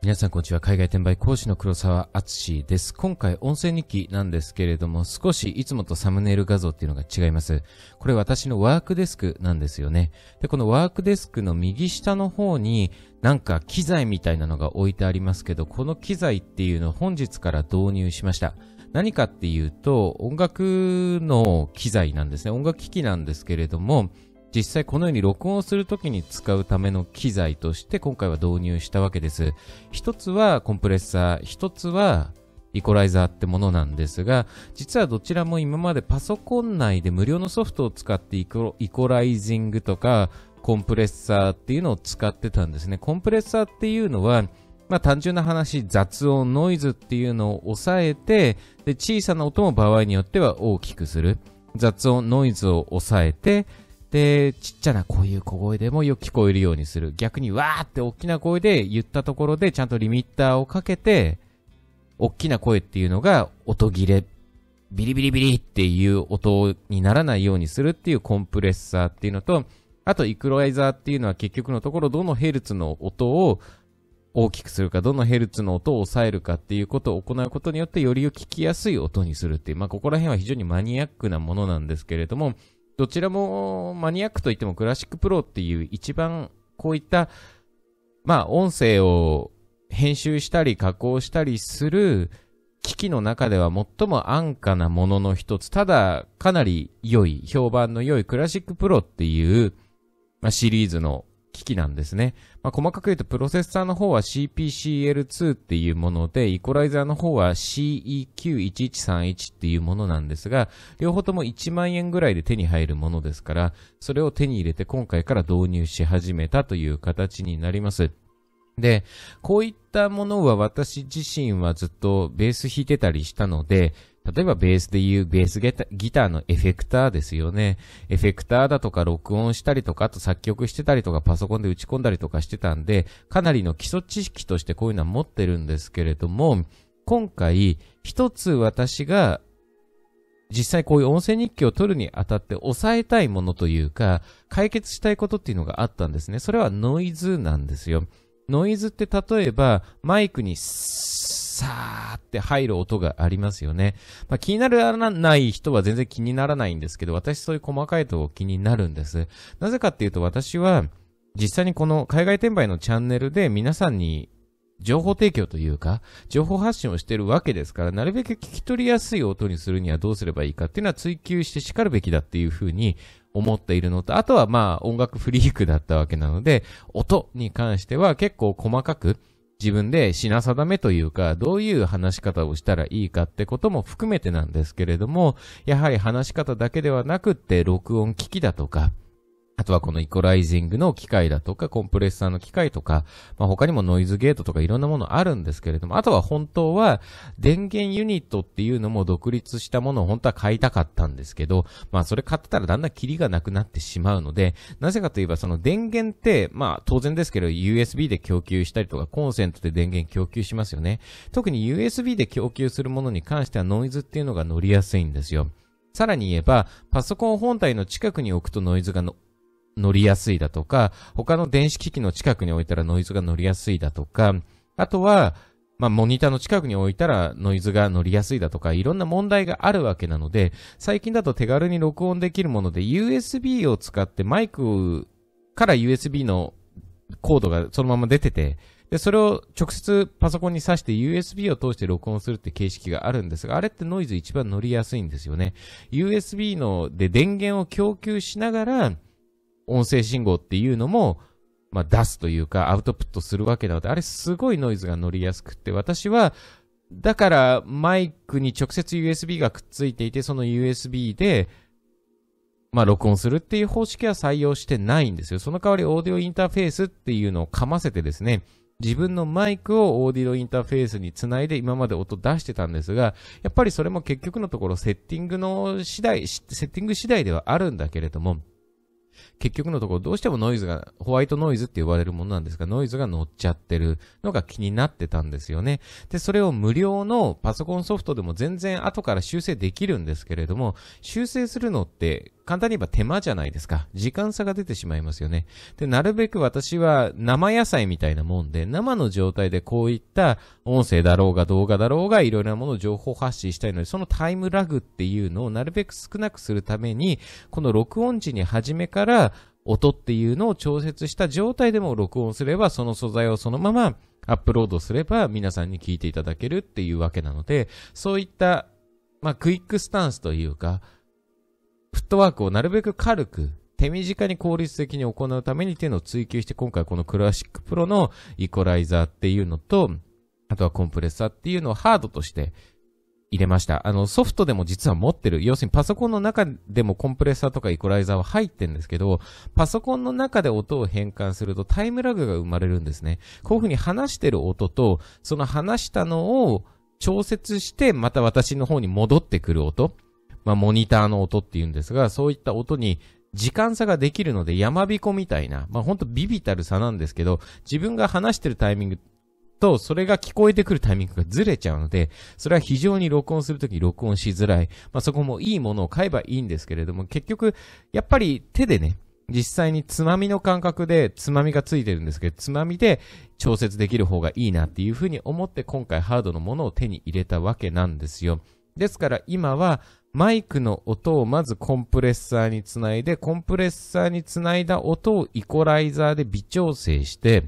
皆さんこんにちは。海外転売講師の黒沢敦です。今回音声日記なんですけれども、少しいつもとサムネイル画像っていうのが違います。これ私のワークデスクなんですよね。で、このワークデスクの右下の方になんか機材みたいなのが置いてありますけど、この機材っていうのを本日から導入しました。何かっていうと、音楽の機材なんですね。音楽機器なんですけれども、実際このように録音するときに使うための機材として今回は導入したわけです。一つはコンプレッサー、一つはイコライザーってものなんですが、実はどちらも今までパソコン内で無料のソフトを使ってイコイコライジングとかコンプレッサーっていうのを使ってたんですね。コンプレッサーっていうのは、まあ単純な話、雑音、ノイズっていうのを抑えて、で、小さな音も場合によっては大きくする。雑音、ノイズを抑えて、で、ちっちゃなこういう小声でもよく聞こえるようにする。逆にわーって大きな声で言ったところでちゃんとリミッターをかけて、大きな声っていうのが音切れ、ビリビリビリっていう音にならないようにするっていうコンプレッサーっていうのと、あとイクロライザーっていうのは結局のところどのヘルツの音を大きくするか、どのヘルツの音を抑えるかっていうことを行うことによってより聞きやすい音にするっていう、まあここら辺は非常にマニアックなものなんですけれども、どちらもマニアックといってもクラシックプロっていう一番こういった、まあ音声を編集したり加工したりする機器の中では最も安価なものの一つ。ただかなり良い、評判の良いクラシックプロっていう、まあ、シリーズの機器なんですね。まあ、細かく言うと、プロセッサーの方は CPCL2 っていうもので、イコライザーの方は CEQ1131 っていうものなんですが、両方とも1万円ぐらいで手に入るものですから、それを手に入れて今回から導入し始めたという形になります。で、こういったものは私自身はずっとベース弾いてたりしたので、例えばベースで言うベースギターのエフェクターですよね。エフェクターだとか録音したりとか、あと作曲してたりとかパソコンで打ち込んだりとかしてたんで、かなりの基礎知識としてこういうのは持ってるんですけれども、今回、一つ私が実際こういう音声日記を取るにあたって抑えたいものというか、解決したいことっていうのがあったんですね。それはノイズなんですよ。ノイズって例えば、マイクにスーさーって入る音がありますよね。まあ、気にならない人は全然気にならないんですけど、私そういう細かいとこ気になるんです。なぜかっていうと私は、実際にこの海外転売のチャンネルで皆さんに情報提供というか、情報発信をしてるわけですから、なるべく聞き取りやすい音にするにはどうすればいいかっていうのは追求して叱るべきだっていうふうに思っているのと、あとはまあ音楽フリークだったわけなので、音に関しては結構細かく、自分で品定めというか、どういう話し方をしたらいいかってことも含めてなんですけれども、やはり話し方だけではなくって、録音機器だとか、あとはこのイコライジングの機械だとか、コンプレッサーの機械とか、まあ、他にもノイズゲートとかいろんなものあるんですけれども、あとは本当は電源ユニットっていうのも独立したものを本当は買いたかったんですけど、まあそれ買ってたらだんだんキリがなくなってしまうので、なぜかといえばその電源って、まあ当然ですけど USB で供給したりとか、コンセントで電源供給しますよね。特に USB で供給するものに関してはノイズっていうのが乗りやすいんですよ。さらに言えば、パソコン本体の近くに置くとノイズが乗りやすいだとか、他の電子機器の近くに置いたらノイズが乗りやすいだとか、あとは、まあ、モニターの近くに置いたらノイズが乗りやすいだとか、いろんな問題があるわけなので、最近だと手軽に録音できるもので、USB を使ってマイクから USB のコードがそのまま出てて、で、それを直接パソコンに挿して USB を通して録音するって形式があるんですが、あれってノイズ一番乗りやすいんですよね。USB ので電源を供給しながら、音声信号っていうのも、まあ、出すというか、アウトプットするわけなので、あれすごいノイズが乗りやすくて、私は、だからマイクに直接 USB がくっついていて、その USB で、まあ、録音するっていう方式は採用してないんですよ。その代わりオーディオインターフェースっていうのをかませてですね、自分のマイクをオーディオインターフェースにつないで今まで音出してたんですが、やっぱりそれも結局のところセッティングの次第、セッティング次第ではあるんだけれども、結局のところどうしてもノイズが、ホワイトノイズって呼ばれるものなんですが、ノイズが乗っちゃってるのが気になってたんですよね。で、それを無料のパソコンソフトでも全然後から修正できるんですけれども、修正するのって簡単に言えば手間じゃないですか。時間差が出てしまいますよね。で、なるべく私は生野菜みたいなもんで、生の状態でこういった音声だろうが動画だろうがいろいろなものを情報発信したいので、そのタイムラグっていうのをなるべく少なくするために、この録音時に初めから音っていうのを調節した状態でも録音すれば、その素材をそのままアップロードすれば皆さんに聞いていただけるっていうわけなので、そういった、まあ、クイックスタンスというか、フットワークをなるべく軽く、手短に効率的に行うためにっていうのを追求して、今回このクラシックプロのイコライザーっていうのと、あとはコンプレッサーっていうのをハードとして入れました。あの、ソフトでも実は持ってる。要するにパソコンの中でもコンプレッサーとかイコライザーは入ってるんですけど、パソコンの中で音を変換するとタイムラグが生まれるんですね。こういう風に話してる音と、その話したのを調節して、また私の方に戻ってくる音。まあ、モニターの音っていうんですが、そういった音に時間差ができるので、山彦みたいな、まあ、ほんとビビたる差なんですけど、自分が話してるタイミングと、それが聞こえてくるタイミングがずれちゃうので、それは非常に録音するとき録音しづらい。まあ、そこもいいものを買えばいいんですけれども、結局、やっぱり手でね、実際につまみの感覚で、つまみがついてるんですけど、つまみで調節できる方がいいなっていうふうに思って今回ハードのものを手に入れたわけなんですよ。ですから今はマイクの音をまずコンプレッサーにつないで、コンプレッサーにつないだ音をイコライザーで微調整して、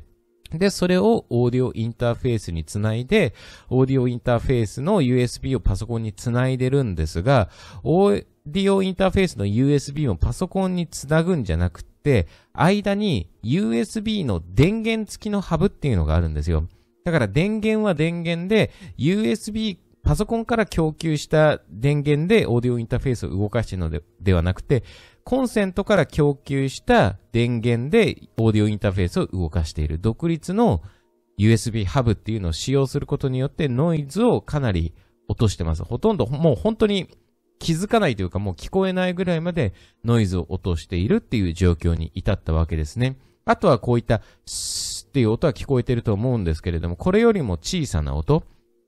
で、それをオーディオインターフェースにつないで、オーディオインターフェースの USB をパソコンにつないでるんですが、オーディオインターフェースの USB をパソコンにつなぐんじゃなくて、間に USB の電源付きのハブっていうのがあるんですよ。だから電源は電源で、USB パソコンから供給した電源でオーディオインターフェースを動かしているのでではなくて、コンセントから供給した電源でオーディオインターフェースを動かしている独立の USB ハブっていうのを使用することによってノイズをかなり落としてます。ほとんどもう本当に気づかないというかもう聞こえないぐらいまでノイズを落としているっていう状況に至ったわけですね。あとはこういったスーっていう音は聞こえてると思うんですけれども、これよりも小さな音っ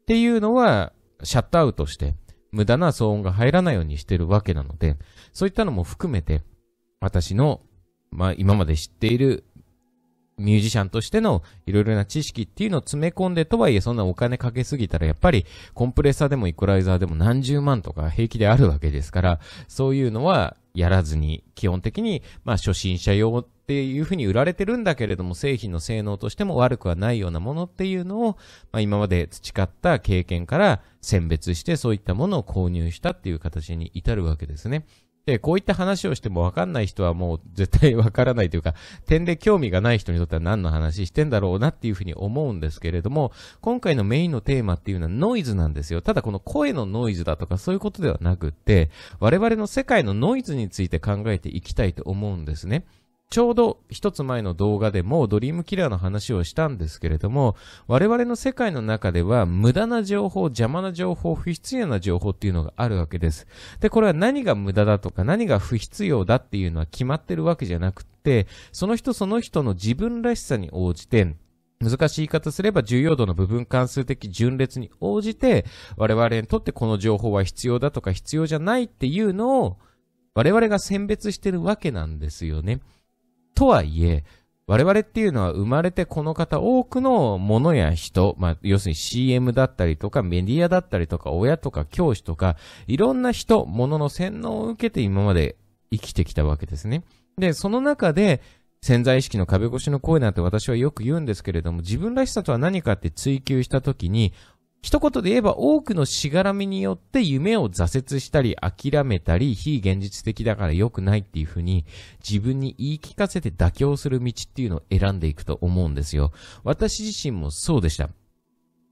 ていうのはシャットアウトして、無駄な騒音が入らないようにしてるわけなので、そういったのも含めて、私の、まあ今まで知っているミュージシャンとしてのいろいろな知識っていうのを詰め込んでとはいえそんなお金かけすぎたらやっぱりコンプレッサーでもイコライザーでも何十万とか平気であるわけですから、そういうのはやらずに、基本的に、まあ、初心者用っていうふうに売られてるんだけれども、製品の性能としても悪くはないようなものっていうのを、まあ、今まで培った経験から選別して、そういったものを購入したっていう形に至るわけですね。で、こういった話をしても分かんない人はもう絶対分からないというか、点で興味がない人にとっては何の話してんだろうなっていうふうに思うんですけれども、今回のメインのテーマっていうのはノイズなんですよ。ただこの声のノイズだとかそういうことではなくって、我々の世界のノイズについて考えていきたいと思うんですね。ちょうど一つ前の動画でもドリームキラーの話をしたんですけれども、我々の世界の中では無駄な情報、邪魔な情報、不必要な情報っていうのがあるわけです。で、これは何が無駄だとか何が不必要だっていうのは決まってるわけじゃなくて、その人その人の自分らしさに応じて、難しい言い方すれば重要度の部分関数的順列に応じて、我々にとってこの情報は必要だとか必要じゃないっていうのを、我々が選別してるわけなんですよね。とはいえ、我々っていうのは生まれてこの方多くのものや人、まあ、要するに CM だったりとかメディアだったりとか親とか教師とか、いろんな人、ものの洗脳を受けて今まで生きてきたわけですね。で、その中で、潜在意識の壁越しの声なんて私はよく言うんですけれども、自分らしさとは何かって追求したときに、一言で言えば多くのしがらみによって夢を挫折したり諦めたり非現実的だから良くないっていうふうに自分に言い聞かせて妥協する道っていうのを選んでいくと思うんですよ。私自身もそうでした。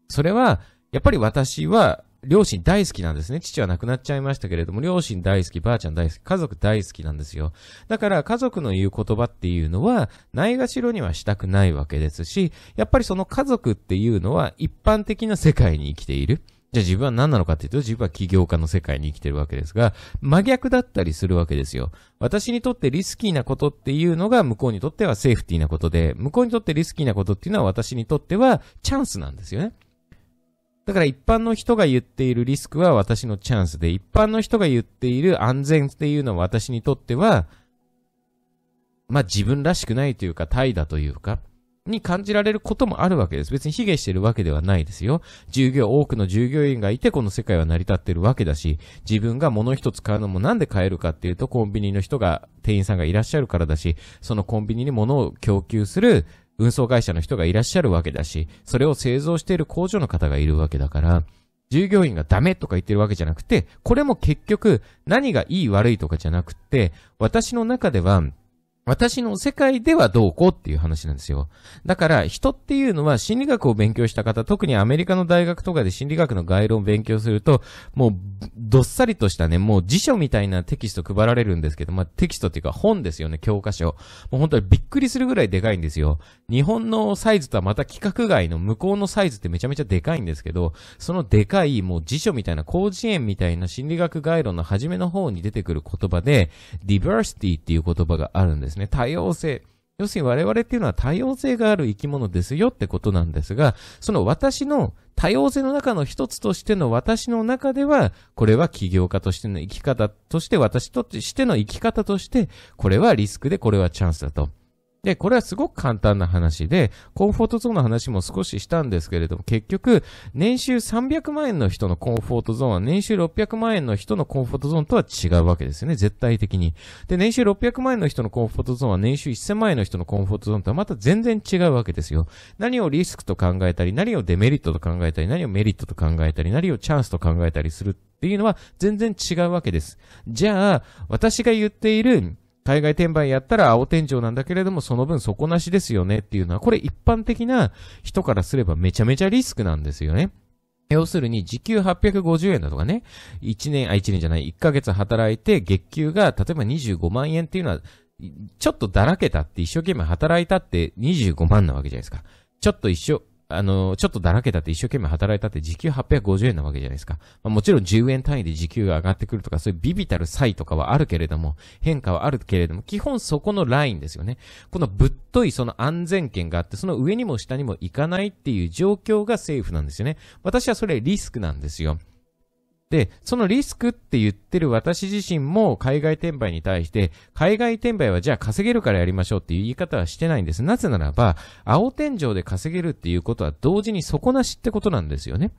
それは、やっぱり私は両親大好きなんですね。父は亡くなっちゃいましたけれども、両親大好き、ばあちゃん大好き、家族大好きなんですよ。だから家族の言う言葉っていうのは、ないがしろにはしたくないわけですし、やっぱりその家族っていうのは一般的な世界に生きている。じゃあ自分は何なのかっていうと、自分は起業家の世界に生きてるわけですが、真逆だったりするわけですよ。私にとってリスキーなことっていうのが向こうにとってはセーフティーなことで、向こうにとってリスキーなことっていうのは私にとってはチャンスなんですよね。だから一般の人が言っているリスクは私のチャンスで、一般の人が言っている安全っていうのは私にとっては、まあ自分らしくないというか、怠惰というか、に感じられることもあるわけです。別に卑下してるわけではないですよ。従業、多くの従業員がいてこの世界は成り立ってるわけだし、自分が物一つ買うのもなんで買えるかっていうと、コンビニの人が、店員さんがいらっしゃるからだし、そのコンビニに物を供給する運送会社の人がいらっしゃるわけだし、それを製造している工場の方がいるわけだから、従業員がダメとか言ってるわけじゃなくて、これも結局何がいい悪いとかじゃなくて、私の中では私の世界ではどうこうっていう話なんですよ。だから人っていうのは心理学を勉強した方、特にアメリカの大学とかで心理学の概論を勉強すると、もうどっさりとしたね、もう辞書みたいなテキスト配られるんですけど、まあ、テキストっていうか本ですよね、教科書。もう本当にびっくりするぐらいでかいんですよ。日本のサイズとはまた規格外の向こうのサイズってめちゃめちゃでかいんですけど、そのでかいもう辞書みたいな、広辞苑みたいな心理学概論の初めの方に出てくる言葉で、diversity っていう言葉があるんですね。ね、多様性。要するに我々っていうのは多様性がある生き物ですよってことなんですが、その私の多様性の中の一つとしての私の中では、これは起業家としての生き方として、私としての生き方として、これはリスクでこれはチャンスだと。で、これはすごく簡単な話で、コンフォートゾーンの話も少ししたんですけれども、結局、年収300万円の人のコンフォートゾーンは、年収600万円の人のコンフォートゾーンとは違うわけですよね、絶対的に。で、年収600万円の人のコンフォートゾーンは、年収1000万円の人のコンフォートゾーンとはまた全然違うわけですよ。何をリスクと考えたり、何をデメリットと考えたり、何をメリットと考えたり、何をチャンスと考えたりするっていうのは全然違うわけです。じゃあ、私が言っている、海外転売やったら青天井なんだけれども、その分底なしですよねっていうのは、これ一般的な人からすればめちゃめちゃリスクなんですよね。要するに、時給850円だとかね、1年、あ、1年じゃない、1ヶ月働いて、月給が、例えば25万円っていうのは、ちょっとだらけたって一生懸命働いたって25万なわけじゃないですか。ちょっと一生、あの、ちょっとだらけたって一生懸命働いたって時給850円なわけじゃないですか。まあ、もちろん10円単位で時給が上がってくるとか、そういうビビたる差異とかはあるけれども、変化はあるけれども、基本そこのラインですよね。このぶっといその安全圏があって、その上にも下にも行かないっていう状況が政府なんですよね。私はそれリスクなんですよ。で、そのリスクって言ってる私自身も海外転売に対して、海外転売はじゃあ稼げるからやりましょうっていう言い方はしてないんです。なぜならば、青天井で稼げるっていうことは同時に底なしってことなんですよね。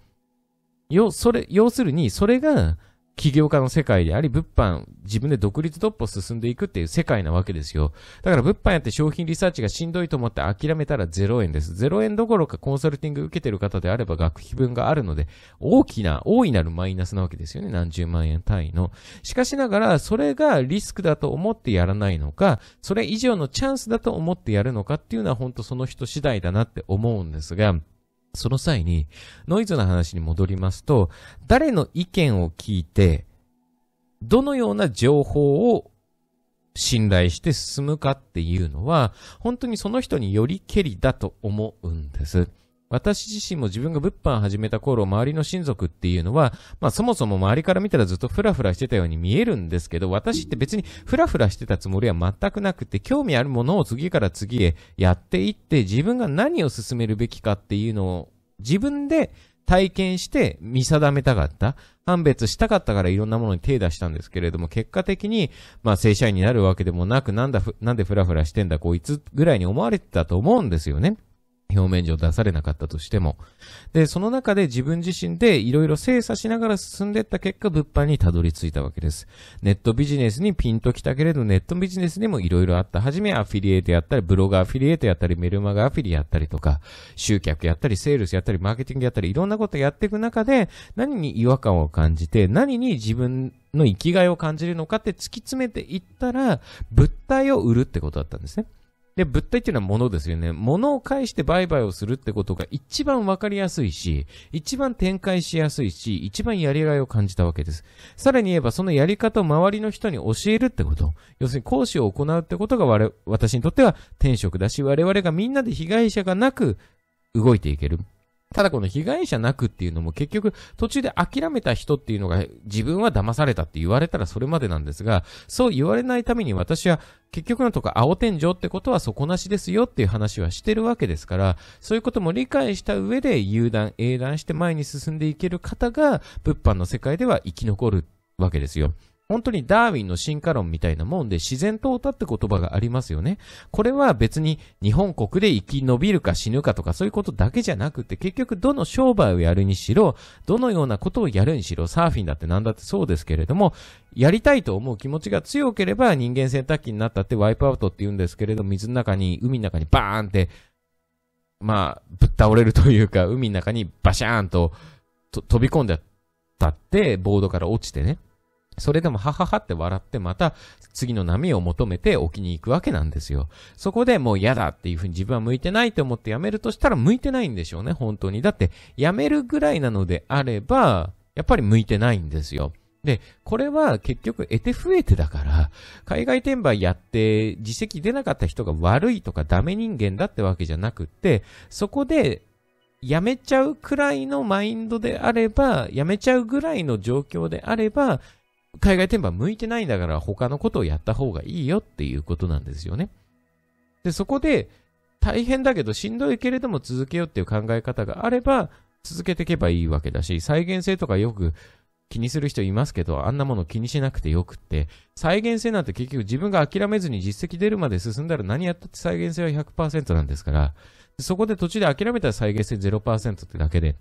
よ、それ、要するに、それが、起業家の世界であり、物販、自分で独立独歩進んでいくっていう世界なわけですよ。だから物販やって商品リサーチがしんどいと思って諦めたら0円です。0円どころかコンサルティング受けてる方であれば学費分があるので、大きな、大いなるマイナスなわけですよね。何十万円単位の。しかしながら、それがリスクだと思ってやらないのか、それ以上のチャンスだと思ってやるのかっていうのは本当その人次第だなって思うんですが、その際に、ノイズの話に戻りますと、誰の意見を聞いて、どのような情報を信頼して進むかっていうのは、本当にその人によりけりだと思うんです。私自身も自分が物販始めた頃、周りの親族っていうのは、まあそもそも周りから見たらずっとフラフラしてたように見えるんですけど、私って別にフラフラしてたつもりは全くなくて、興味あるものを次から次へやっていって、自分が何を進めるべきかっていうのを、自分で体験して見定めたかった。判別したかったからいろんなものに手出したんですけれども、結果的に、まあ正社員になるわけでもなく、なんだ、なんでフラフラしてんだこいつぐらいに思われてたと思うんですよね。表面上出されなかったとしても。で、その中で自分自身でいろいろ精査しながら進んでいった結果、物販にたどり着いたわけです。ネットビジネスにピンときたけれど、ネットビジネスにもいろいろあった。はじめアフィリエイトやったり、ブログアフィリエイトやったり、メルマガアフィリやったりとか、集客やったり、セールスやったり、マーケティングやったり、いろんなことやっていく中で、何に違和感を感じて、何に自分の生きがいを感じるのかって突き詰めていったら、物体を売るってことだったんですね。で、物体っていうのは物ですよね。物を介して売買をするってことが一番わかりやすいし、一番展開しやすいし、一番やりがいを感じたわけです。さらに言えば、そのやり方を周りの人に教えるってこと。要するに講師を行うってことが我、私にとっては天職だし、我々がみんなで被害者がなく動いていける。ただこの被害者なくっていうのも結局途中で諦めた人っていうのが自分は騙されたって言われたらそれまでなんですが、そう言われないために私は結局のとこ青天井ってことは底なしですよっていう話はしてるわけですから、そういうことも理解した上で油断、英断して前に進んでいける方が物販の世界では生き残るわけですよ。本当にダーウィンの進化論みたいなもんで自然淘汰って言葉がありますよね。これは別に日本国で生き延びるか死ぬかとかそういうことだけじゃなくて結局どの商売をやるにしろ、どのようなことをやるにしろ、サーフィンだって何だってそうですけれども、やりたいと思う気持ちが強ければ人間洗濯機になったってワイプアウトって言うんですけれど、水の中に、海の中にバーンって、まあ、ぶっ倒れるというか、海の中にバシャーンとと飛び込んじゃったって、ボードから落ちてね。それでもはははって笑ってまた次の波を求めてきに行くわけなんですよ。そこでもう嫌だっていうふうに自分は向いてないと思ってやめるとしたら向いてないんでしょうね、本当に。だってやめるぐらいなのであれば、やっぱり向いてないんですよ。で、これは結局得て増えてだから、海外転売やって自績出なかった人が悪いとかダメ人間だってわけじゃなくって、そこでやめちゃうくらいのマインドであれば、やめちゃうぐらいの状況であれば、海外転売向いてないんだから他のことをやった方がいいよっていうことなんですよね。で、そこで、大変だけどしんどいけれども続けようっていう考え方があれば、続けていけばいいわけだし、再現性とかよく気にする人いますけど、あんなもの気にしなくてよくって、再現性なんて結局自分が諦めずに実績出るまで進んだら何やったって再現性は100%なんですから、そこで途中で諦めたら再現性0%ってだけで、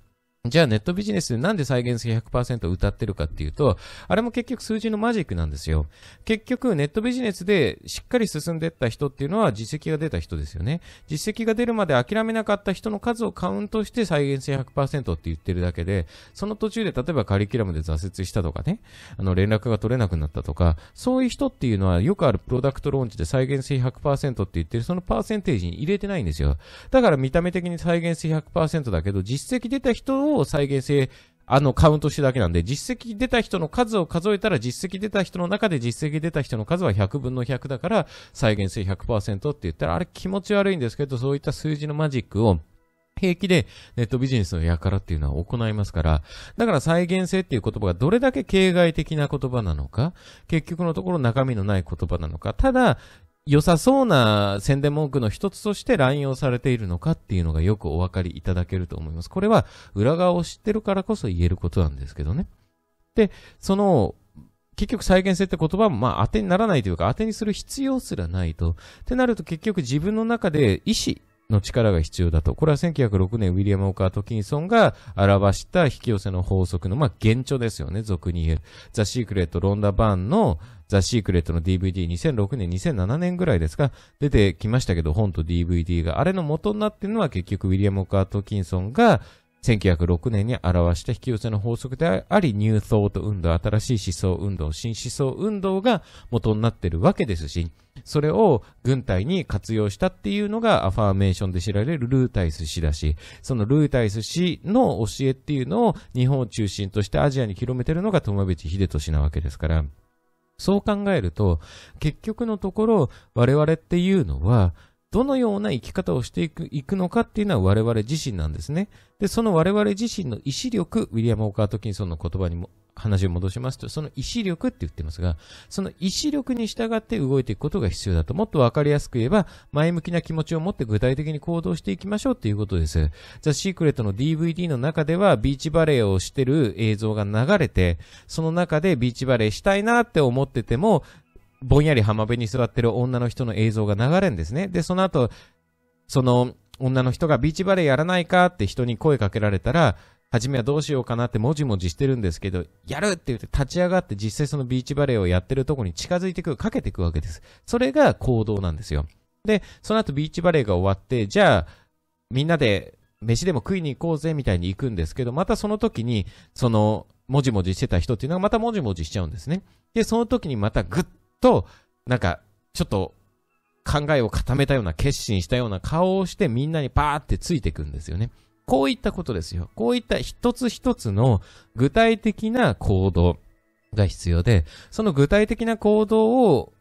じゃあネットビジネスなんで再現性100%を歌ってるかっていうと、あれも結局数字のマジックなんですよ。結局ネットビジネスでしっかり進んでった人っていうのは実績が出た人ですよね。実績が出るまで諦めなかった人の数をカウントして再現性100%って言ってるだけで、その途中で例えばカリキュラムで挫折したとかね、あの連絡が取れなくなったとか、そういう人っていうのはよくあるプロダクトローンチで再現性100%って言ってるそのパーセンテージに入れてないんですよ。だから見た目的に再現性100%だけど、実績出た人をを再現性、あの、カウントしてるだけなんで、実績出た人の数を数えたら、実績出た人の中で実績出た人の数は100分の100だから、再現性100%って言ったら、あれ気持ち悪いんですけど、そういった数字のマジックを、平気でネットビジネスの輩っていうのは行いますから、だから再現性っていう言葉がどれだけ形骸的な言葉なのか、結局のところ中身のない言葉なのか、ただ、良さそうな宣伝文句の一つとして乱用されているのかっていうのがよくお分かりいただけると思います。これは裏側を知ってるからこそ言えることなんですけどね。で、その、結局再現性って言葉もまあ当てにならないというか当てにする必要すらないと。ってなると結局自分の中で意思の力が必要だと。これは1906年ウィリアム・オーカー・トキンソンが表した引き寄せの法則の、まあ、現著ですよね、俗に言う。ザ・シークレット・ロンダ・バーンのザ・シークレットの DVD、2006年、2007年ぐらいですか、出てきましたけど、本と DVD が。あれの元になってるのは結局ウィリアム・オーカー・トキンソンが1906年に表した引き寄せの法則であり、ニューソート運動、新しい思想運動、新思想運動が元になってるわけですし、それを軍隊に活用したっていうのがアファーメーションで知られるルータイス氏だし、そのルータイス氏の教えっていうのを日本を中心としてアジアに広めてるのが友淵秀俊なわけですから、そう考えると、結局のところ、我々っていうのは、どのような生き方をしていくいくのかっていうのは我々自身なんですね。で、その我々自身の意志力、ウィリアム・オーカー・トキンソンの言葉にも話を戻しますと、その意志力って言ってますが、その意志力に従って動いていくことが必要だと。もっとわかりやすく言えば、前向きな気持ちを持って具体的に行動していきましょうっていうことです。ザ・シークレットの DVD の中では、ビーチバレーをしてる映像が流れて、その中でビーチバレーしたいなって思ってても、ぼんやり浜辺に座ってる女の人の映像が流れるんですね。で、その後、その女の人がビーチバレーやらないかって人に声かけられたら、初めはどうしようかなってもじもじしてるんですけど、やるって言って立ち上がって実際そのビーチバレーをやってるとこに近づいてくる、かけていくわけです。それが行動なんですよ。で、その後ビーチバレーが終わって、じゃあ、みんなで飯でも食いに行こうぜみたいに行くんですけど、またその時に、その、もじもじしてた人っていうのがまたもじもじしちゃうんですね。で、その時にまたグッと、なんか、ちょっと、考えを固めたような、決心したような顔をしてみんなにパーってついていくんですよね。こういったことですよ。こういった一つ一つの具体的な行動が必要で、その具体的な行動を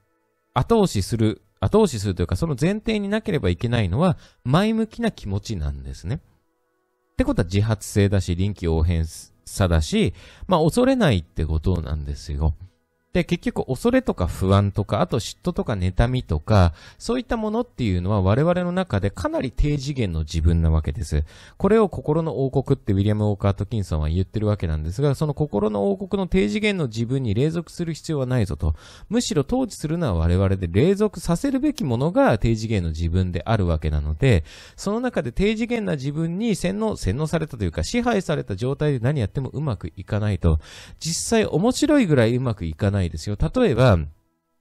後押しする、後押しするというか、その前提になければいけないのは、前向きな気持ちなんですね。ってことは自発性だし、臨機応変さだし、まあ恐れないってことなんですよ。で、結局、恐れとか不安とか、あと嫉妬とか妬みとか、そういったものっていうのは我々の中でかなり低次元の自分なわけです。これを心の王国ってウィリアム・ウォーカー・トキンソンは言ってるわけなんですが、その心の王国の低次元の自分に隷属する必要はないぞと。むしろ統治するのは我々で隷属させるべきものが低次元の自分であるわけなので、その中で低次元な自分に洗脳、洗脳されたというか、支配された状態で何やってもうまくいかないと。実際面白いぐらいうまくいかないないですよ。例えば、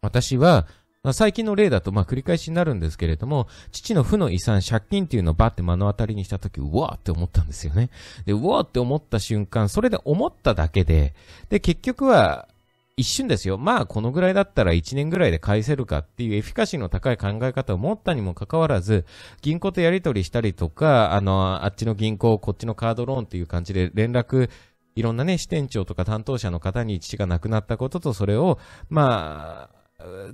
私は、まあ、最近の例だと、まあ、繰り返しになるんですけれども、父の負の遺産、借金っていうのをバって目の当たりにしたとき、うわーって思ったんですよね。で、うわーって思った瞬間、それで思っただけで、で、結局は、一瞬ですよ。まあ、このぐらいだったら1年ぐらいで返せるかっていうエフィカシーの高い考え方を持ったにもかかわらず、銀行とやり取りしたりとか、あの、あっちの銀行、こっちのカードローンっていう感じで連絡いろんなね、支店長とか担当者の方に父が亡くなったことと、それを、まあ、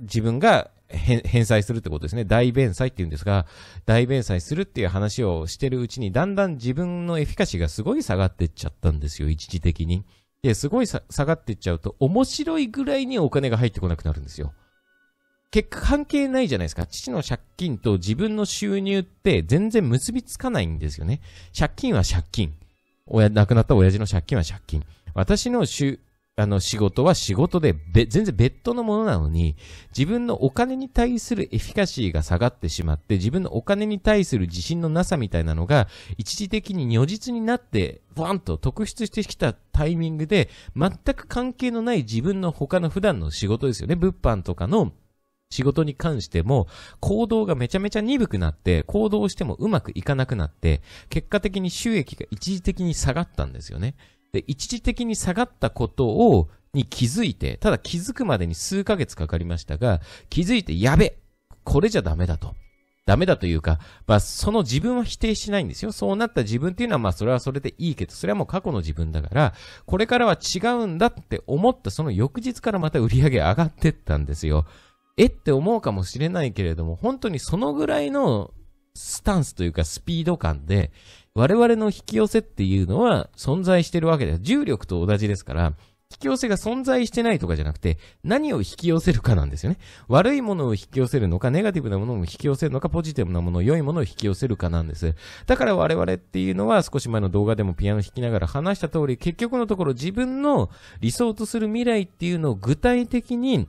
自分が返済するってことですね。大弁済って言うんですが、大弁済するっていう話をしてるうちに、だんだん自分のエフィカシーがすごい下がってっちゃったんですよ、一時的に。で、すごい下がってっちゃうと、面白いぐらいにお金が入ってこなくなるんですよ。結果関係ないじゃないですか。父の借金と自分の収入って全然結びつかないんですよね。借金は借金。親、亡くなった親父の借金は借金。私のしゅあの、仕事は仕事で、べ、全然別途のものなのに、自分のお金に対するエフィカシーが下がってしまって、自分のお金に対する自信のなさみたいなのが、一時的に如実になって、ボンと特出してきたタイミングで、全く関係のない自分の他の普段の仕事ですよね。物販とかの仕事に関しても、行動がめちゃめちゃ鈍くなって、行動してもうまくいかなくなって、結果的に収益が一時的に下がったんですよね。で、一時的に下がったことを、に気づいて、ただ気づくまでに数ヶ月かかりましたが、気づいて、やべこれじゃダメだと。ダメだというか、まあ、その自分は否定しないんですよ。そうなった自分っていうのは、まあ、それはそれでいいけど、それはもう過去の自分だから、これからは違うんだって思った、その翌日からまた売り上げ上がってったんですよ。えって思うかもしれないけれども、本当にそのぐらいのスタンスというかスピード感で、我々の引き寄せっていうのは存在してるわけです。重力と同じですから、引き寄せが存在してないとかじゃなくて、何を引き寄せるかなんですよね。悪いものを引き寄せるのか、ネガティブなものを引き寄せるのか、ポジティブなもの、良いものを引き寄せるかなんです。だから我々っていうのは、少し前の動画でもピアノ弾きながら話した通り、結局のところ自分の理想とする未来っていうのを具体的に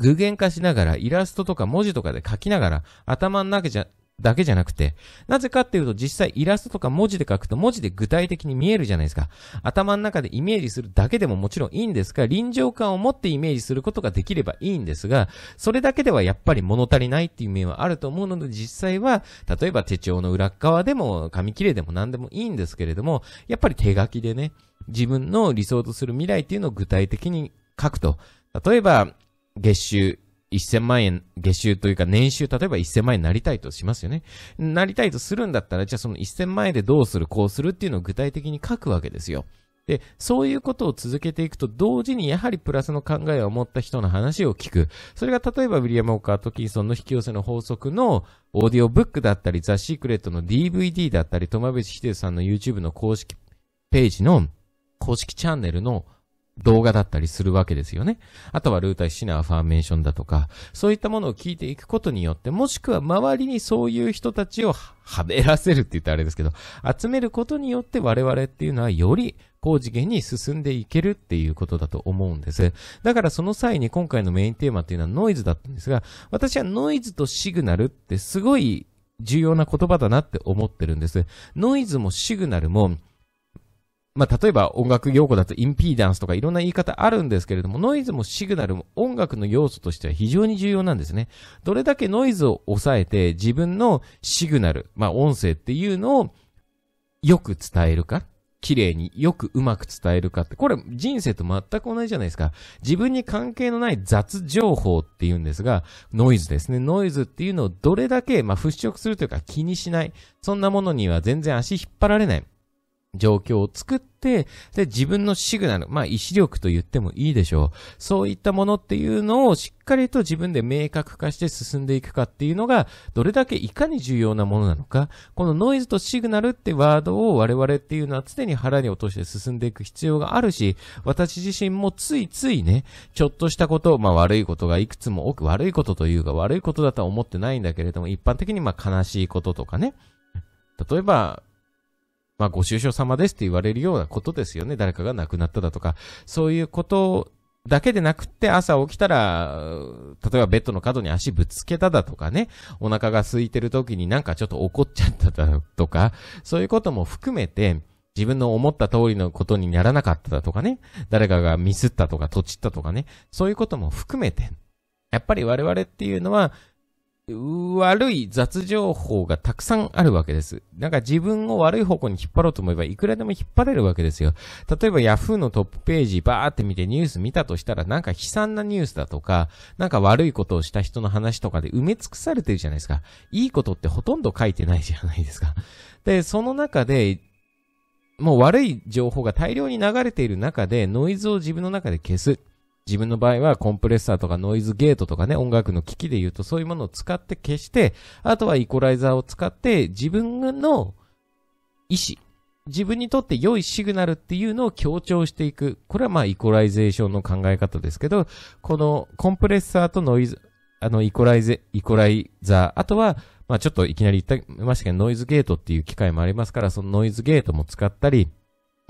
具現化しながら、イラストとか文字とかで書きながら、頭の中じゃ、だけじゃなくて、なぜかっていうと実際イラストとか文字で書くと文字で具体的に見えるじゃないですか。頭の中でイメージするだけでももちろんいいんですが、臨場感を持ってイメージすることができればいいんですが、それだけではやっぱり物足りないっていう面はあると思うので、実際は、例えば手帳の裏側でも、紙切れでも何でもいいんですけれども、やっぱり手書きでね、自分の理想とする未来っていうのを具体的に書くと。例えば、月収1000万円、月収というか年収、例えば1000万円になりたいとしますよね。なりたいとするんだったら、じゃあその1000万円でどうする、こうするっていうのを具体的に書くわけですよ。で、そういうことを続けていくと同時にやはりプラスの考えを持った人の話を聞く。それが例えばウィリアム・オーカー・トキンソンの引き寄せの法則のオーディオブックだったり、ザ・シークレットの DVD だったり、トマベチヒデさんの YouTube の公式ページの公式チャンネルの動画だったりするわけですよね。あとはルータイシナアファーメーションだとか、そういったものを聞いていくことによって、もしくは周りにそういう人たちをはべらせるって言ったらあれですけど、集めることによって我々っていうのはより高次元に進んでいけるっていうことだと思うんです。だからその際に今回のメインテーマっていうのはノイズだったんですが、私はノイズとシグナルってすごい重要な言葉だなって思ってるんです。ノイズもシグナルも、まあ、例えば音楽用語だとインピーダンスとかいろんな言い方あるんですけれども、ノイズもシグナルも音楽の要素としては非常に重要なんですね。どれだけノイズを抑えて自分のシグナル、まあ、音声っていうのをよく伝えるか綺麗によくうまく伝えるかって、これ人生と全く同じじゃないですか。自分に関係のない雑情報って言うんですが、ノイズですね。ノイズっていうのをどれだけ、まあ、払拭するというか気にしない。そんなものには全然足引っ張られない。状況を作って、で、自分のシグナル、まあ、意志力と言ってもいいでしょう。そういったものっていうのをしっかりと自分で明確化して進んでいくかっていうのが、どれだけいかに重要なものなのか、このノイズとシグナルってワードを我々っていうのは常に腹に落として進んでいく必要があるし、私自身もついついね、ちょっとしたこと、まあ悪いことがいくつも多く悪いことというか悪いことだとは思ってないんだけれども、一般的にまあ悲しいこととかね、例えば、まあ、ご愁傷様ですって言われるようなことですよね。誰かが亡くなっただとか、そういうことだけでなくって朝起きたら、例えばベッドの角に足ぶつけただとかね、お腹が空いてる時になんかちょっと怒っちゃっただとか、そういうことも含めて、自分の思った通りのことにならなかっただとかね、誰かがミスったとか、とちったとかね、そういうことも含めて、やっぱり我々っていうのは、悪い雑情報がたくさんあるわけです。なんか自分を悪い方向に引っ張ろうと思えばいくらでも引っ張れるわけですよ。例えば Yahoo のトップページバーって見てニュース見たとしたらなんか悲惨なニュースだとか、なんか悪いことをした人の話とかで埋め尽くされてるじゃないですか。いいことってほとんど書いてないじゃないですか。で、その中で、もう悪い情報が大量に流れている中でノイズを自分の中で消す。自分の場合はコンプレッサーとかノイズゲートとかね、音楽の機器で言うとそういうものを使って消して、あとはイコライザーを使って自分の意思、自分にとって良いシグナルっていうのを強調していく。これはまあイコライゼーションの考え方ですけど、このコンプレッサーとノイズ、あのイコライゼ、イコライザー、あとはまあちょっといきなり言ってましたけど、ノイズゲートっていう機械もありますから、そのノイズゲートも使ったり、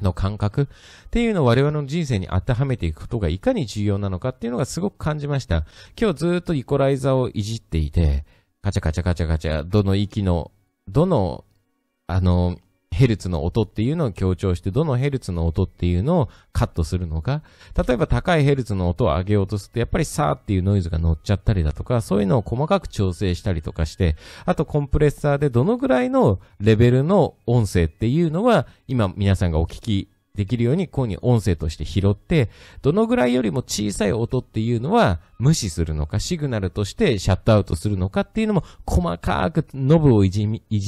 の感覚っていうのを我々の人生に当てはめていくことがいかに重要なのかっていうのがすごく感じました。今日ずっとイコライザーをいじっていて、カチャカチャカチャカチャ、どの息の、どの、あの、ヘルツの音っていうのを強調して、どのヘルツの音っていうのをカットするのか。例えば高いヘルツの音を上げようとすると、やっぱりサーっていうノイズが乗っちゃったりだとか、そういうのを細かく調整したりとかして、あとコンプレッサーでどのぐらいのレベルの音声っていうのは、今皆さんがお聞きできるように、こうに音声として拾って、どのぐらいよりも小さい音っていうのは無視するのか、シグナルとしてシャットアウトするのかっていうのも、細かくノブをいじ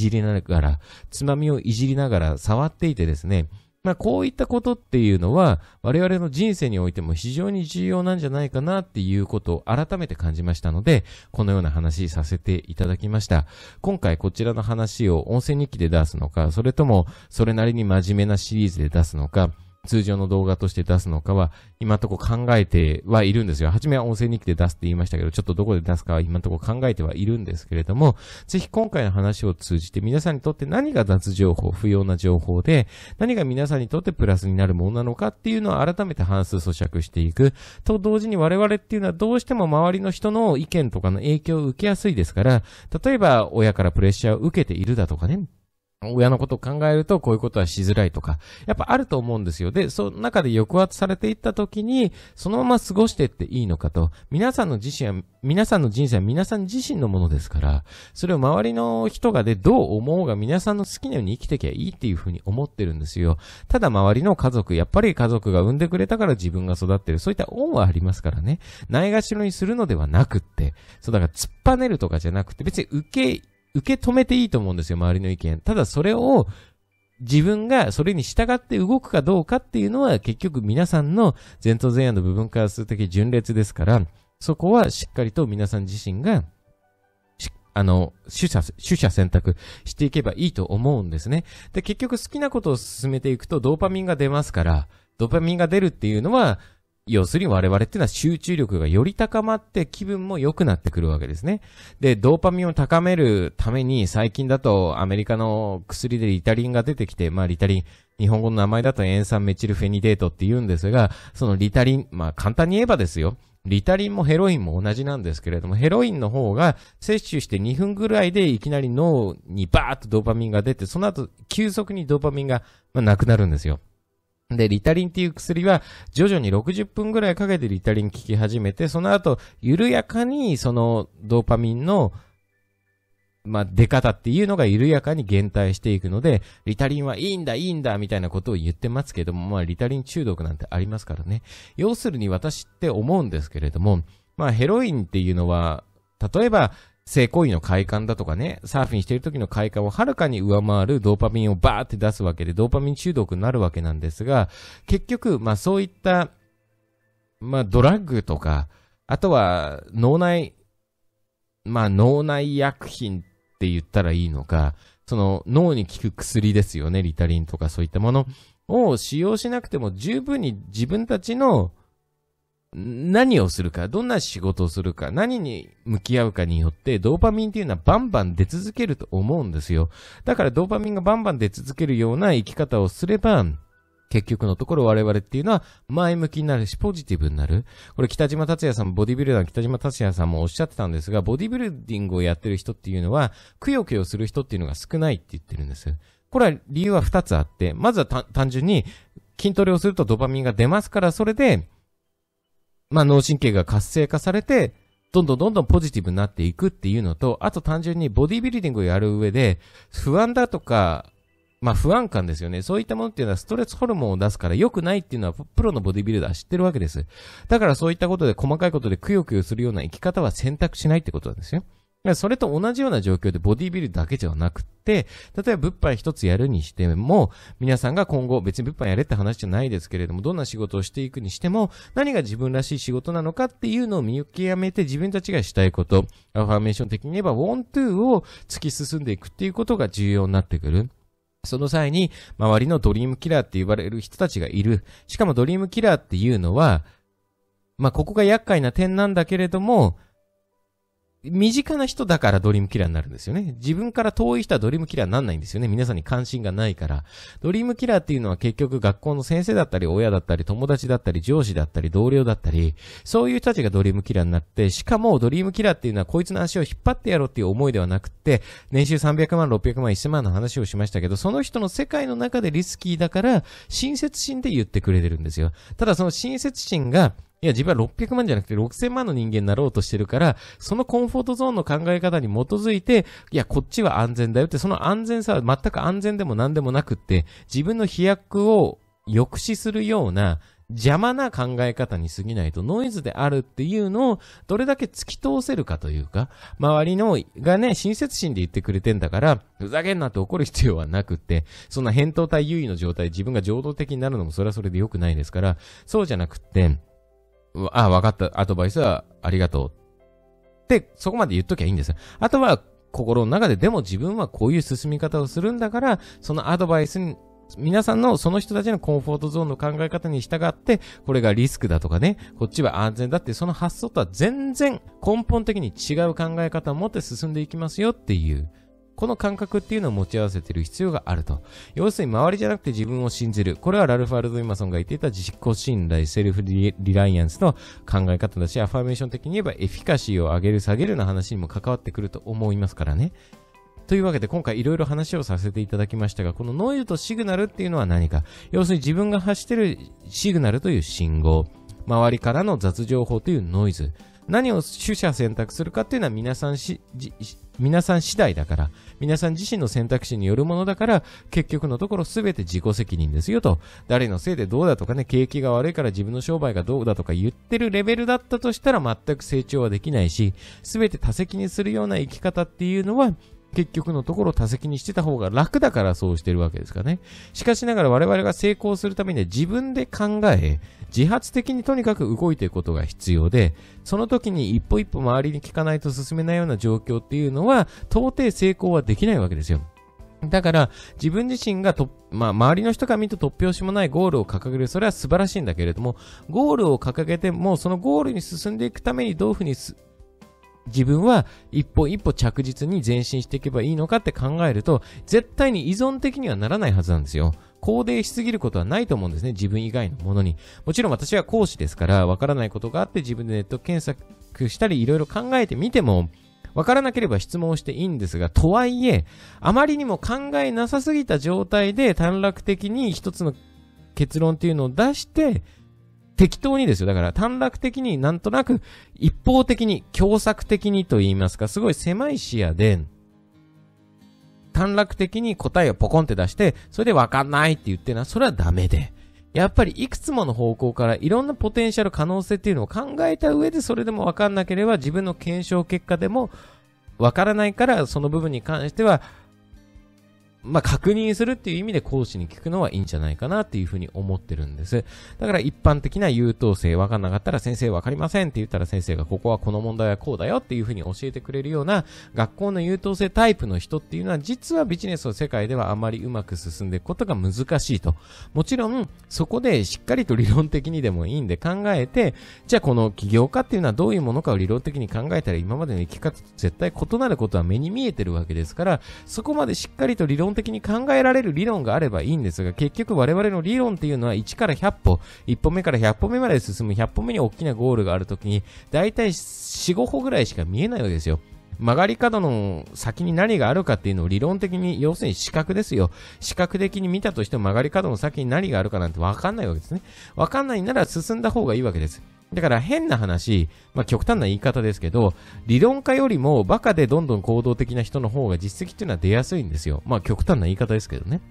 りながら、つまみをいじりながら触っていてですね、まあ、こういったことっていうのは、我々の人生においても非常に重要なんじゃないかなっていうことを改めて感じましたので、このような話させていただきました。今回こちらの話を音声日記で出すのか、それともそれなりに真面目なシリーズで出すのか、通常の動画として出すのかは、今んとこ考えてはいるんですよ。初めは音声日記で出すって言いましたけど、ちょっとどこで出すかは今んとこ考えてはいるんですけれども、ぜひ今回の話を通じて皆さんにとって何が雑情報、不要な情報で、何が皆さんにとってプラスになるものなのかっていうのを改めて半数咀嚼していく。と同時に我々っていうのはどうしても周りの人の意見とかの影響を受けやすいですから、例えば親からプレッシャーを受けているだとかね、親のことを考えるとこういうことはしづらいとか、やっぱあると思うんですよ。で、その中で抑圧されていった時に、そのまま過ごしていっていいのかと、皆さんの自身は、皆さんの人生は皆さん自身のものですから、それを周りの人がでどう思うが皆さんの好きなように生きてきゃいいっていうふうに思ってるんですよ。ただ周りの家族、やっぱり家族が産んでくれたから自分が育ってる。そういった恩はありますからね。ないがしろにするのではなくって、そうだから突っぱねるとかじゃなくて、別に受け受け止めていいと思うんですよ、周りの意見。ただそれを、自分がそれに従って動くかどうかっていうのは結局皆さんの前頭前野の部分から数的順列ですから、そこはしっかりと皆さん自身が、あの、取捨、取捨選択していけばいいと思うんですね。で、結局好きなことを進めていくとドーパミンが出ますから、ドーパミンが出るっていうのは、要するに我々っていうのは集中力がより高まって気分も良くなってくるわけですね。で、ドーパミンを高めるために最近だとアメリカの薬でリタリンが出てきて、まあリタリン、日本語の名前だと塩酸メチルフェニデートって言うんですが、そのリタリン、まあ簡単に言えばですよ。リタリンもヘロインも同じなんですけれども、ヘロインの方が摂取して2分ぐらいでいきなり脳にバーッとドーパミンが出て、その後急速にドーパミンが、まなくなるんですよ。で、リタリンっていう薬は、徐々に60分ぐらいかけてリタリン効き始めて、その後、緩やかに、その、ドーパミンの、まあ、出方っていうのが緩やかに減退していくので、リタリンはいいんだ、いいんだ、みたいなことを言ってますけども、まあ、リタリン中毒なんてありますからね。要するに私って思うんですけれども、まあ、ヘロインっていうのは、例えば、性行為の快感だとかね、サーフィンしてる時の快感をはるかに上回るドーパミンをバーって出すわけで、ドーパミン中毒になるわけなんですが、結局、まあそういった、まあドラッグとか、あとは脳内、まあ脳内薬品って言ったらいいのか、その脳に効く薬ですよね、リタリンとかそういったものを使用しなくても十分に自分たちの何をするか、どんな仕事をするか、何に向き合うかによって、ドーパミンっていうのはバンバン出続けると思うんですよ。だからドーパミンがバンバン出続けるような生き方をすれば、結局のところ我々っていうのは前向きになるしポジティブになる。これ北島達也さん、ボディビルダーの北島達也さんもおっしゃってたんですが、ボディビルディングをやってる人っていうのは、くよくよする人っていうのが少ないって言ってるんです。これは理由は2つあって、まずは単純に筋トレをするとドーパミンが出ますから、それでまあ、脳神経が活性化されて、どんどんどんどんポジティブになっていくっていうのと、あと単純にボディビルディングをやる上で、不安だとか、まあ不安感ですよね。そういったものっていうのはストレスホルモンを出すから良くないっていうのはプロのボディビルダー知ってるわけです。だからそういったことで細かいことでくよくよするような生き方は選択しないってことなんですよ。それと同じような状況でボディビルだけじゃなくて、例えば物販一つやるにしても、皆さんが今後別に物販やれって話じゃないですけれども、どんな仕事をしていくにしても、何が自分らしい仕事なのかっていうのを見極めて自分たちがしたいこと、アファーメーション的に言えば、ワントゥーを突き進んでいくっていうことが重要になってくる。その際に、周りのドリームキラーって言われる人たちがいる。しかもドリームキラーっていうのは、まあ、ここが厄介な点なんだけれども、身近な人だからドリームキラーになるんですよね。自分から遠い人はドリームキラーになんないんですよね。皆さんに関心がないから。ドリームキラーっていうのは結局学校の先生だったり、親だったり、友達だったり、上司だったり、同僚だったり、そういう人たちがドリームキラーになって、しかもドリームキラーっていうのはこいつの足を引っ張ってやろうっていう思いではなくて、年収300万、600万、1000万の話をしましたけど、その人の世界の中でリスキーだから、親切心で言ってくれてるんですよ。ただその親切心が、いや、自分は600万じゃなくて6000万の人間になろうとしてるから、そのコンフォートゾーンの考え方に基づいて、いや、こっちは安全だよって、その安全さは全く安全でも何でもなくって、自分の飛躍を抑止するような、邪魔な考え方に過ぎないとノイズであるっていうのをどれだけ突き通せるかというか、周りのがね、親切心で言ってくれてんだから、ふざけんなって怒る必要はなくって、そんな扁桃体優位の状態、自分が情動的になるのもそれはそれで良くないですから、そうじゃなくって、あわかった。アドバイスはありがとう。って、そこまで言っときゃいいんですよ。あとは、心の中で、でも自分はこういう進み方をするんだから、そのアドバイスに、皆さんのその人たちのコンフォートゾーンの考え方に従って、これがリスクだとかね、こっちは安全だって、その発想とは全然根本的に違う考え方を持って進んでいきますよっていう。この感覚っていうのを持ち合わせている必要があると。要するに周りじゃなくて自分を信じる。これはラルフ・アルドイマソンが言っていた自己信頼、セルフリライアンスの考え方だし、アファーメーション的に言えばエフィカシーを上げる、下げるの話にも関わってくると思いますからね。というわけで今回いろいろ話をさせていただきましたが、このノイズとシグナルっていうのは何か。要するに自分が発してるシグナルという信号。周りからの雑情報というノイズ。何を取捨選択するかっていうのは皆さんし、皆さん次第だから、皆さん自身の選択肢によるものだから、結局のところ全て自己責任ですよと、誰のせいでどうだとかね、景気が悪いから自分の商売がどうだとか言ってるレベルだったとしたら全く成長はできないし、全て多責にするような生き方っていうのは、結局のところ多席にしてた方が楽だからそうしてるわけですかね。しかしながら我々が成功するためには自分で考え、自発的にとにかく動いていくことが必要で、その時に一歩一歩周りに聞かないと進めないような状況っていうのは、到底成功はできないわけですよ。だから、自分自身がと、まあ、周りの人が見ると突拍子もないゴールを掲げる。それは素晴らしいんだけれども、ゴールを掲げても、そのゴールに進んでいくためにどういうふうに自分は一歩一歩着実に前進していけばいいのかって考えると、絶対に依存的にはならないはずなんですよ。肯定しすぎることはないと思うんですね。自分以外のものに。もちろん私は講師ですから、わからないことがあって自分でネット検索したり、いろいろ考えてみても、わからなければ質問していいんですが、とはいえ、あまりにも考えなさすぎた状態で短絡的に一つの結論っていうのを出して、適当にですよ。だから短絡的になんとなく一方的に、強作的にと言いますか、すごい狭い視野で、短絡的に答えをポコンって出して、それでわかんないって言ってな、それはダメで。やっぱりいくつもの方向からいろんなポテンシャル可能性っていうのを考えた上でそれでもわかんなければ自分の検証結果でもわからないからその部分に関してはまあ、確認するっていう意味で講師に聞くのはいいんじゃないかなっていうふうに思ってるんです。だから一般的な優等生わかんなかったら先生わかりませんって言ったら先生がここはこの問題はこうだよっていうふうに教えてくれるような学校の優等生タイプの人っていうのは実はビジネスの世界ではあまりうまく進んでいくことが難しいと。もちろんそこでしっかりと理論的にでもいいんで考えて、じゃあこの起業家っていうのはどういうものかを理論的に考えたら今までの生き方と絶対異なることは目に見えてるわけですから、そこまでしっかりと理論的に考えられる理論があればいいんですが、結局我々の理論っていうのは1から100歩、1歩目から100歩目まで進む100歩目に大きなゴールがあるときに、だいたい4、5歩ぐらいしか見えないわけですよ。曲がり角の先に何があるかっていうのを理論的に、要するに視覚ですよ。視覚的に見たとしても曲がり角の先に何があるかなんてわかんないわけですね。わかんないなら進んだ方がいいわけです。だから変な話、まあ、極端な言い方ですけど、理論家よりもバカでどんどん行動的な人の方が実績っていうのは出やすいんですよ。まあ、極端な言い方ですけどね。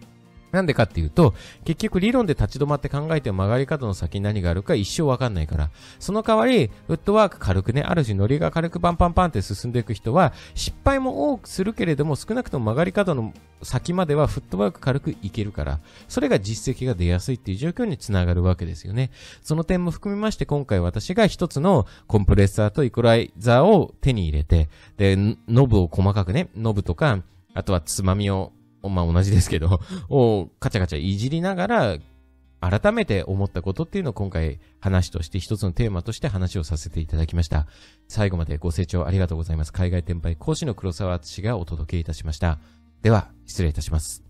なんでかっていうと、結局理論で立ち止まって考えても曲がり角の先に何があるか一生わかんないから。その代わり、フットワーク軽くね、ある種ノリが軽くパンパンパンって進んでいく人は、失敗も多くするけれども、少なくとも曲がり角の先まではフットワーク軽くいけるから、それが実績が出やすいっていう状況につながるわけですよね。その点も含めまして、今回私が一つのコンプレッサーとイコライザーを手に入れて、で、ノブを細かくね、ノブとか、あとはつまみをまあ同じですけど、をカチャカチャいじりながら、改めて思ったことっていうのを今回話として一つのテーマとして話をさせていただきました。最後までご清聴ありがとうございます。海外転売講師の黒沢敦がお届けいたしました。では、失礼いたします。